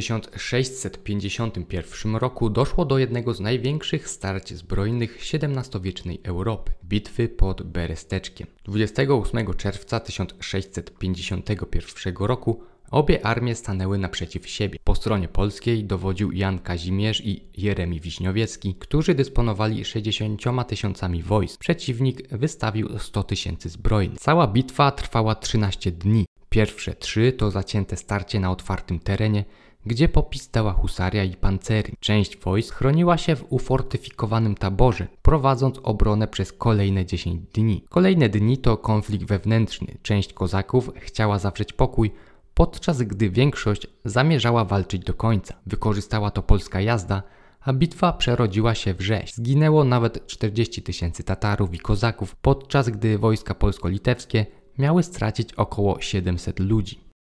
1651 roku doszło do jednego z największych starć zbrojnych XVII-wiecznej Europy bitwy pod Beresteczkiem. 28 czerwca 1651 roku Obie armie stanęły naprzeciw siebie. Po stronie polskiej dowodził Jan Kazimierz i Jeremi Wiśniowiecki, którzy dysponowali 60 tysiącami wojsk. Przeciwnik wystawił 100 tysięcy zbrojnych. Cała bitwa trwała 13 dni. Pierwsze trzy to zacięte starcie na otwartym terenie, gdzie popistała husaria i pancerii. Część wojsk chroniła się w ufortyfikowanym taborze, prowadząc obronę przez kolejne 10 dni. Kolejne dni to konflikt wewnętrzny. Część kozaków chciała zawrzeć pokój, podczas gdy większość zamierzała walczyć do końca. Wykorzystała to polska jazda, a bitwa przerodziła się w rzeź. Zginęło nawet 40 tysięcy Tatarów i Kozaków, podczas gdy wojska polsko-litewskie miały stracić około 700 ludzi.